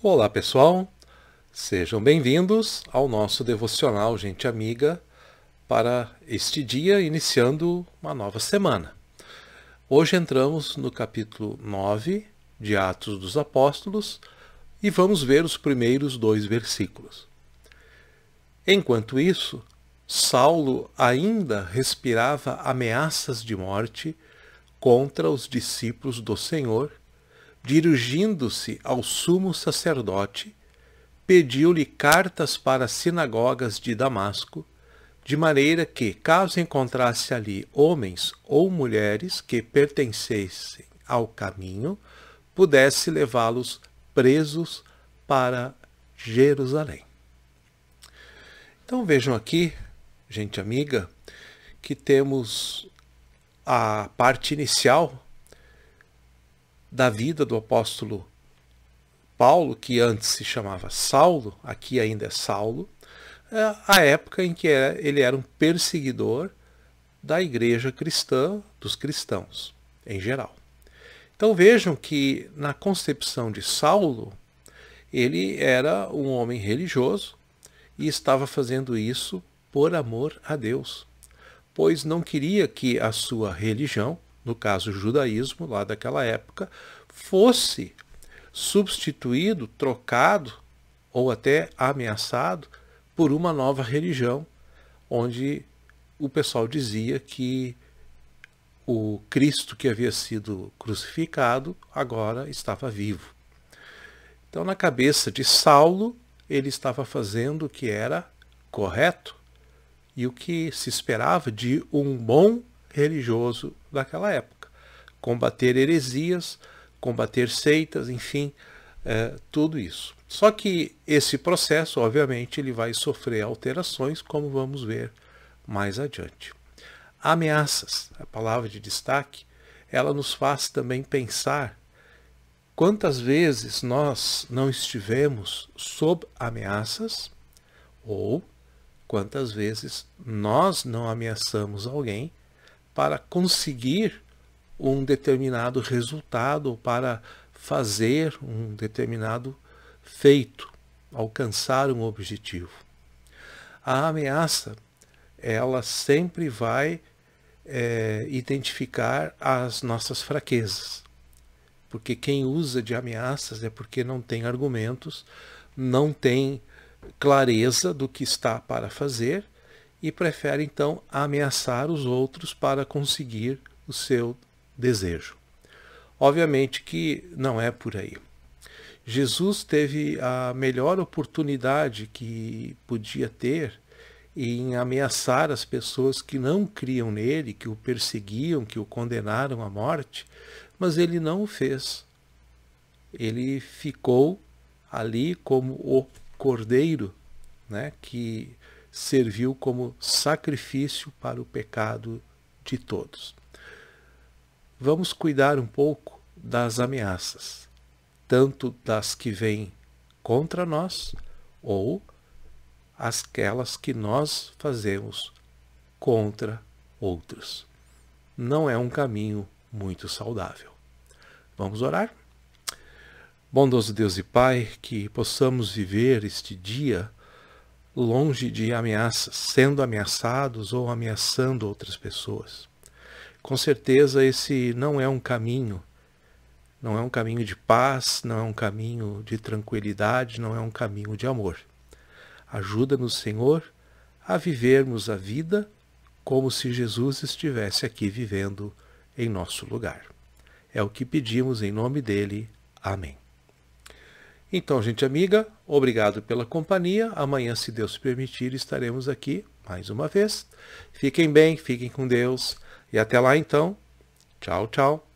Olá pessoal, sejam bem-vindos ao nosso devocional Gente Amiga para este dia, iniciando uma nova semana. Hoje entramos no capítulo 9 de Atos dos Apóstolos e vamos ver os primeiros dois versículos. Enquanto isso, Saulo ainda respirava ameaças de morte contra os discípulos do Senhor dirigindo-se ao sumo sacerdote, pediu-lhe cartas para as sinagogas de Damasco, de maneira que, caso encontrasse ali homens ou mulheres que pertencessem ao caminho, pudesse levá-los presos para Jerusalém. Então vejam aqui, gente amiga, que temos a parte inicial da vida do apóstolo Paulo, que antes se chamava Saulo, aqui ainda é Saulo, é a época em que é, ele era um perseguidor da igreja cristã, dos cristãos em geral. Então vejam que na concepção de Saulo, ele era um homem religioso e estava fazendo isso por amor a Deus, pois não queria que a sua religião no caso o judaísmo lá daquela época, fosse substituído, trocado ou até ameaçado por uma nova religião, onde o pessoal dizia que o Cristo que havia sido crucificado agora estava vivo. Então, na cabeça de Saulo, ele estava fazendo o que era correto e o que se esperava de um bom religioso daquela época. Combater heresias, combater seitas, enfim, é, tudo isso. Só que esse processo, obviamente, ele vai sofrer alterações, como vamos ver mais adiante. Ameaças, a palavra de destaque, ela nos faz também pensar quantas vezes nós não estivemos sob ameaças ou quantas vezes nós não ameaçamos alguém para conseguir um determinado resultado, para fazer um determinado feito, alcançar um objetivo. A ameaça, ela sempre vai é, identificar as nossas fraquezas. Porque quem usa de ameaças é porque não tem argumentos, não tem clareza do que está para fazer e prefere então ameaçar os outros para conseguir o seu desejo. Obviamente que não é por aí. Jesus teve a melhor oportunidade que podia ter em ameaçar as pessoas que não criam nele, que o perseguiam, que o condenaram à morte, mas ele não o fez. Ele ficou ali como o cordeiro, né, que serviu como sacrifício para o pecado de todos. Vamos cuidar um pouco das ameaças, tanto das que vêm contra nós ou aquelas que nós fazemos contra outros. Não é um caminho muito saudável. Vamos orar? Bondoso Deus e Pai, que possamos viver este dia longe de ameaças, sendo ameaçados ou ameaçando outras pessoas. Com certeza esse não é um caminho, não é um caminho de paz, não é um caminho de tranquilidade, não é um caminho de amor. Ajuda-nos, Senhor, a vivermos a vida como se Jesus estivesse aqui vivendo em nosso lugar. É o que pedimos em nome dele. Amém. Então, gente amiga, obrigado pela companhia. Amanhã, se Deus permitir, estaremos aqui mais uma vez. Fiquem bem, fiquem com Deus e até lá então. Tchau, tchau.